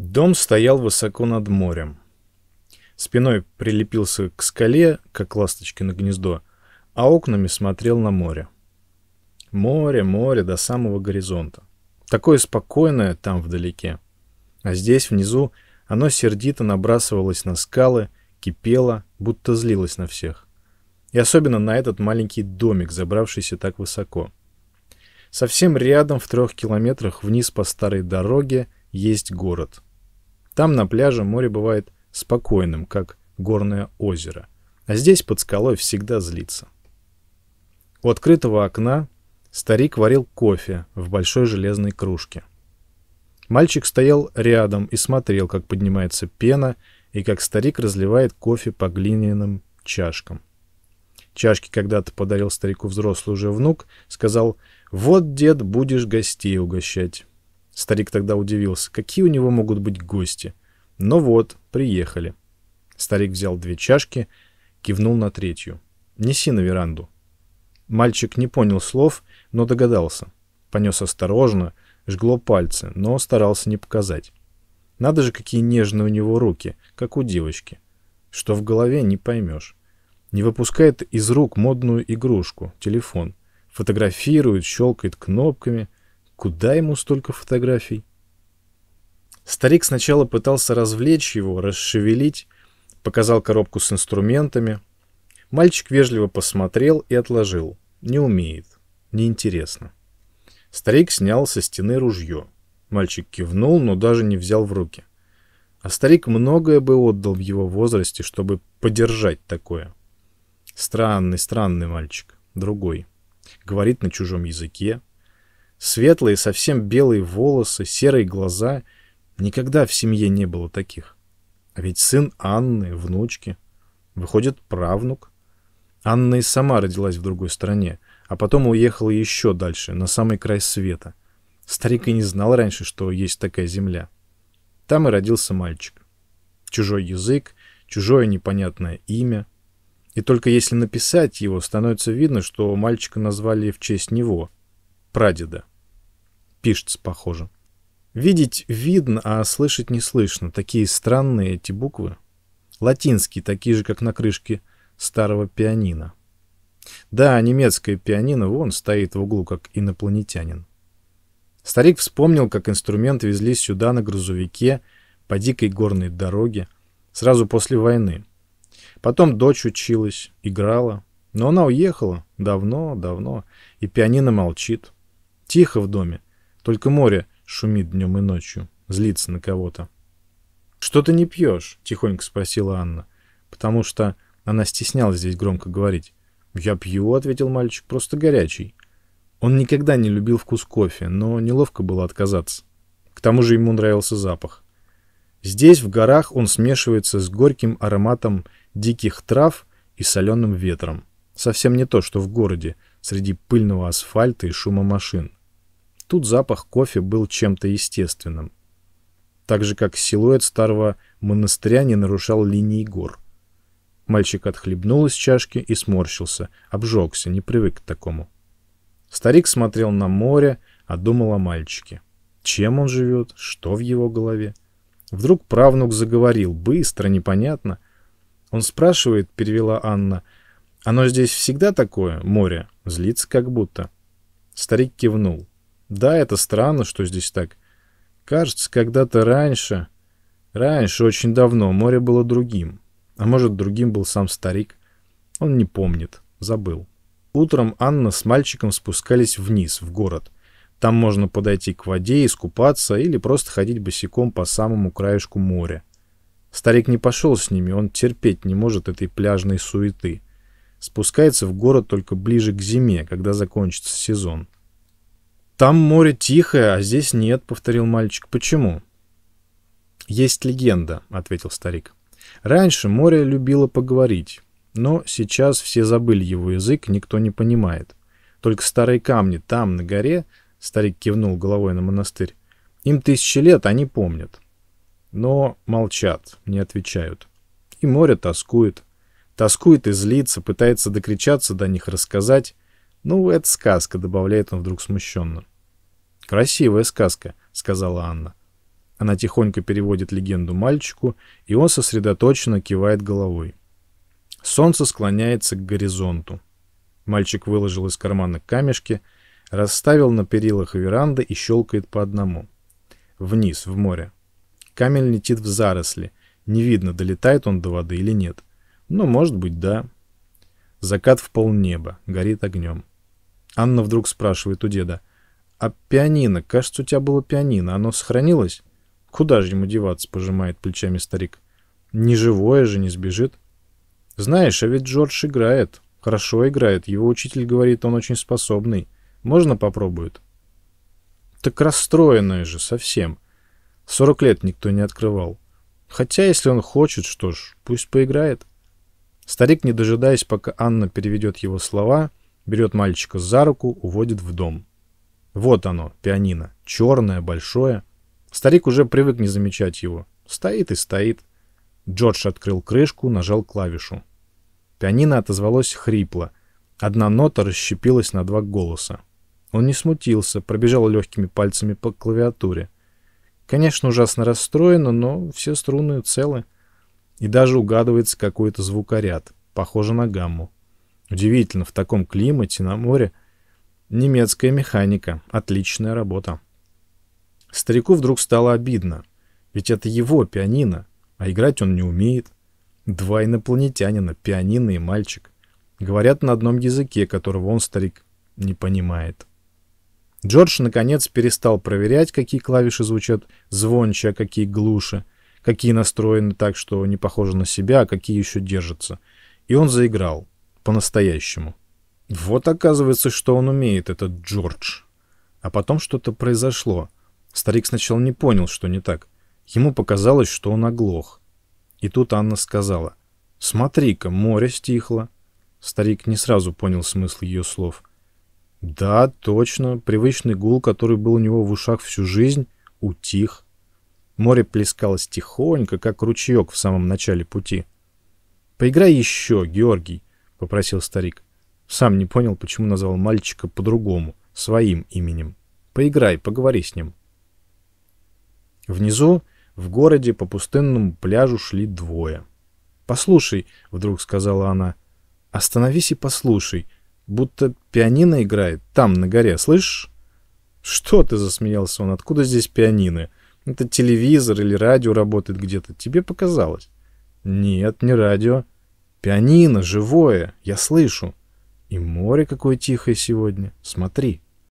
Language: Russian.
Дом стоял высоко над морем. Спиной прилепился к скале, как ласточки на гнездо, а окнами смотрел на море. Море, море до самого горизонта. Такое спокойное там вдалеке. А здесь, внизу, оно сердито набрасывалось на скалы, кипело, будто злилось на всех. И особенно на этот маленький домик, забравшийся так высоко. Совсем рядом, в трех километрах вниз по старой дороге, есть город — там на пляже море бывает спокойным, как горное озеро, а здесь под скалой всегда злится. У открытого окна старик варил кофе в большой железной кружке. Мальчик стоял рядом и смотрел, как поднимается пена и как старик разливает кофе по глиняным чашкам. Чашки когда-то подарил старику взрослый уже внук, сказал «Вот, дед, будешь гостей угощать». Старик тогда удивился, какие у него могут быть гости. Но ну вот, приехали. Старик взял две чашки, кивнул на третью. «Неси на веранду». Мальчик не понял слов, но догадался. Понес осторожно, жгло пальцы, но старался не показать. Надо же, какие нежные у него руки, как у девочки. Что в голове, не поймешь. Не выпускает из рук модную игрушку, телефон. Фотографирует, щелкает кнопками — Куда ему столько фотографий? Старик сначала пытался развлечь его, расшевелить, показал коробку с инструментами. Мальчик вежливо посмотрел и отложил. Не умеет. Неинтересно. Старик снял со стены ружье. Мальчик кивнул, но даже не взял в руки. А старик многое бы отдал в его возрасте, чтобы подержать такое. Странный, странный мальчик. Другой. Говорит на чужом языке. Светлые, совсем белые волосы, серые глаза. Никогда в семье не было таких. А ведь сын Анны, внучки. Выходит, правнук. Анна и сама родилась в другой стране, а потом уехала еще дальше, на самый край света. Старик и не знал раньше, что есть такая земля. Там и родился мальчик. Чужой язык, чужое непонятное имя. И только если написать его, становится видно, что мальчика назвали в честь него — прадеда. Пишется, похоже. Видеть видно, а слышать не слышно. Такие странные эти буквы. Латинские, такие же, как на крышке старого пианино. Да, немецкое пианино вон стоит в углу, как инопланетянин. Старик вспомнил, как инструмент везли сюда на грузовике по дикой горной дороге сразу после войны. Потом дочь училась, играла, но она уехала давно-давно, и пианино молчит. Тихо в доме. Только море шумит днем и ночью. Злится на кого-то. «Что ты не пьешь?» — тихонько спросила Анна. Потому что она стеснялась здесь громко говорить. «Я пью», — ответил мальчик, — «просто горячий». Он никогда не любил вкус кофе, но неловко было отказаться. К тому же ему нравился запах. Здесь, в горах, он смешивается с горьким ароматом диких трав и соленым ветром. Совсем не то, что в городе, среди пыльного асфальта и шума машин. Тут запах кофе был чем-то естественным. Так же, как силуэт старого монастыря не нарушал линии гор. Мальчик отхлебнул из чашки и сморщился, обжегся, не привык к такому. Старик смотрел на море, а думал о мальчике. Чем он живет, что в его голове? Вдруг правнук заговорил, быстро, непонятно. Он спрашивает, перевела Анна, «Оно здесь всегда такое, море?» Злится как будто. Старик кивнул. Да, это странно, что здесь так. Кажется, когда-то раньше, раньше, очень давно, море было другим. А может, другим был сам старик. Он не помнит, забыл. Утром Анна с мальчиком спускались вниз, в город. Там можно подойти к воде, искупаться или просто ходить босиком по самому краешку моря. Старик не пошел с ними, он терпеть не может этой пляжной суеты. Спускается в город только ближе к зиме, когда закончится сезон. Там море тихое, а здесь нет, повторил мальчик. Почему? Есть легенда, ответил старик. Раньше море любило поговорить, но сейчас все забыли его язык, никто не понимает. Только старые камни там, на горе, старик кивнул головой на монастырь, им тысячи лет, они помнят. Но молчат, не отвечают. И море тоскует. Тоскует и злится, пытается докричаться до них, рассказать. Ну, это сказка, добавляет он вдруг смущенно. «Красивая сказка», — сказала Анна. Она тихонько переводит легенду мальчику, и он сосредоточенно кивает головой. Солнце склоняется к горизонту. Мальчик выложил из кармана камешки, расставил на перилах веранды и щелкает по одному. Вниз, в море. Камень летит в заросли. Не видно, долетает он до воды или нет. Но ну, может быть, да. Закат в полнеба, горит огнем. Анна вдруг спрашивает у деда. «А пианино? Кажется, у тебя было пианино. Оно сохранилось?» «Куда же ему деваться?» — пожимает плечами старик. «Не живое же, не сбежит». «Знаешь, а ведь Джордж играет. Хорошо играет. Его учитель говорит, он очень способный. Можно попробует?» «Так расстроенная же совсем. Сорок лет никто не открывал. Хотя, если он хочет, что ж, пусть поиграет». Старик, не дожидаясь, пока Анна переведет его слова, берет мальчика за руку, уводит в дом. Вот оно, пианино, черное, большое. Старик уже привык не замечать его. Стоит и стоит. Джордж открыл крышку, нажал клавишу. Пианино отозвалось хрипло. Одна нота расщепилась на два голоса. Он не смутился, пробежал легкими пальцами по клавиатуре. Конечно, ужасно расстроено, но все струны целы. И даже угадывается какой-то звукоряд, похоже на гамму. Удивительно, в таком климате, на море, Немецкая механика. Отличная работа. Старику вдруг стало обидно. Ведь это его пианино, а играть он не умеет. Два инопланетянина, пианино и мальчик, говорят на одном языке, которого он, старик, не понимает. Джордж, наконец, перестал проверять, какие клавиши звучат звонче, а какие глуше, какие настроены так, что не похожи на себя, а какие еще держатся. И он заиграл. По-настоящему. Вот оказывается, что он умеет, этот Джордж. А потом что-то произошло. Старик сначала не понял, что не так. Ему показалось, что он оглох. И тут Анна сказала, «Смотри-ка, море стихло». Старик не сразу понял смысл ее слов. Да, точно, привычный гул, который был у него в ушах всю жизнь, утих. Море плескалось тихонько, как ручеек в самом начале пути. «Поиграй еще, Георгий», — попросил старик. Сам не понял, почему назвал мальчика по-другому, своим именем. Поиграй, поговори с ним. Внизу, в городе, по пустынному пляжу шли двое. «Послушай», — вдруг сказала она, — «остановись и послушай, будто пианино играет там, на горе, слышишь?» «Что ты?» — засмеялся он. «Откуда здесь пианино? Это телевизор или радио работает где-то. Тебе показалось?» «Нет, не радио. Пианино, живое. Я слышу». И море какое тихое сегодня. Смотри.